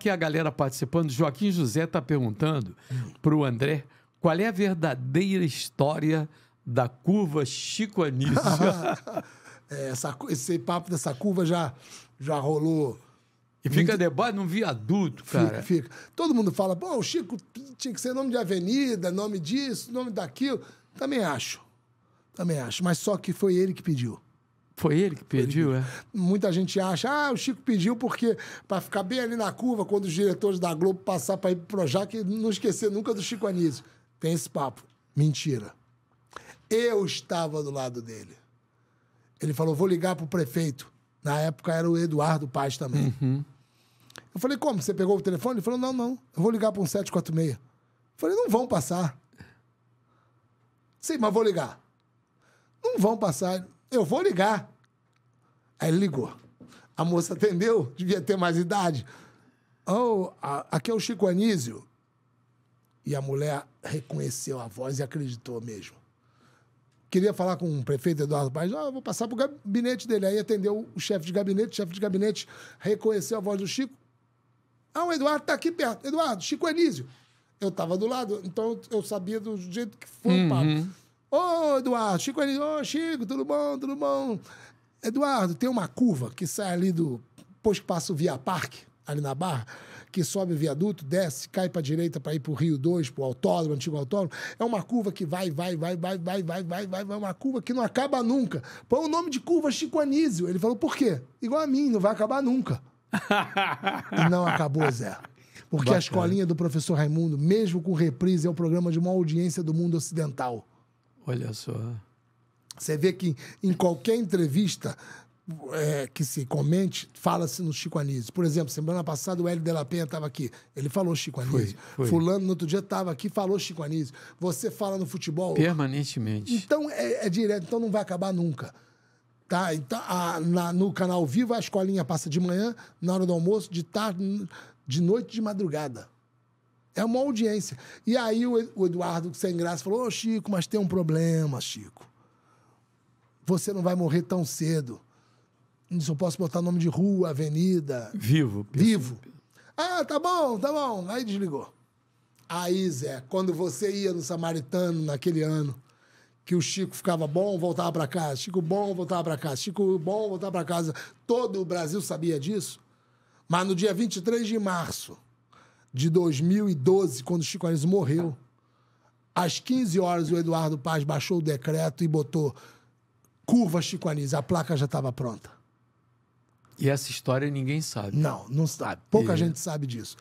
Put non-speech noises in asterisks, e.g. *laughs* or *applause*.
aqui a galera participando. Joaquim José está perguntando para o André qual é a verdadeira história da curva Chico Anísio. *laughs* É, essa, esse papo dessa curva já, já rolou. E fica debaixo de um viaduto, cara. Fica, fica. Todo mundo fala, pô, o Chico tinha que ser nome de avenida, nome disso, nome daquilo. Também acho. Também acho. Mas só que foi ele que pediu. Foi ele que pediu, ele. é? Muita gente acha, ah, o Chico pediu porque para ficar bem ali na curva quando os diretores da Globo passar para ir pro Projac e não esquecer nunca do Chico Anísio. Tem esse papo. Mentira. Eu estava do lado dele. Ele falou, vou ligar pro prefeito. Na época era o Eduardo Paz também. Uhum. Eu falei, como? Você pegou o telefone? Ele falou, não, não. Eu vou ligar para um 746. Eu falei, não vão passar. Sim, mas vou ligar. Não vão passar. Eu vou ligar. Aí ele ligou. A moça atendeu, devia ter mais idade. Oh, aqui é o Chico Anísio. E a mulher reconheceu a voz e acreditou mesmo. Queria falar com o prefeito Eduardo Paes, ah, vou passar para o gabinete dele. Aí atendeu o chefe de gabinete, o chefe de gabinete reconheceu a voz do Chico. Ah, o Eduardo está aqui perto. Eduardo, Chico Anísio. Eu estava do lado, então eu sabia do jeito que foi o papo. Uhum. Ô, oh, Eduardo, Chico Anísio, ô, oh, Chico, tudo bom, tudo bom? Eduardo, tem uma curva que sai ali do. Depois que passa o Via Parque, ali na Barra, que sobe o viaduto, desce, cai para a direita para ir para o Rio 2, para o autódromo, antigo autódromo. É uma curva que vai, vai, vai, vai, vai, vai, vai, vai, vai, uma curva que não acaba nunca. Põe o nome de curva Chico Anísio. Ele falou, por quê? Igual a mim, não vai acabar nunca. *laughs* e não acabou, Zé. Porque Bacana. a escolinha do professor Raimundo, mesmo com reprise, é o programa de uma audiência do mundo ocidental. Olha só. Você vê que em qualquer entrevista é, que se comente, fala-se no Chico Anísio. Por exemplo, semana passada o Hélio de la Penha estava aqui. Ele falou Chico Anísio. Foi, foi. Fulano, no outro dia, estava aqui falou Chico Anísio. Você fala no futebol. Permanentemente. Então, é, é direto. Então, não vai acabar nunca. Tá? Então, a, na, no canal Vivo, a escolinha passa de manhã, na hora do almoço, de tarde, de noite, de madrugada. É uma audiência. E aí o, o Eduardo, sem graça, falou: Ô, oh, Chico, mas tem um problema, Chico você não vai morrer tão cedo. Não só posso botar nome de rua, avenida. Vivo. Vivo. Ah, tá bom, tá bom. Aí desligou. Aí, Zé, quando você ia no Samaritano naquele ano, que o Chico ficava bom, voltava para casa, Chico bom, voltava para casa, Chico bom, voltava para casa. Todo o Brasil sabia disso. Mas no dia 23 de março de 2012, quando o Chico Anísio morreu, às 15 horas o Eduardo Paz baixou o decreto e botou curva, Chico Anísio, a placa já estava pronta. E essa história ninguém sabe. Não, não sabe. Pouca e... gente sabe disso.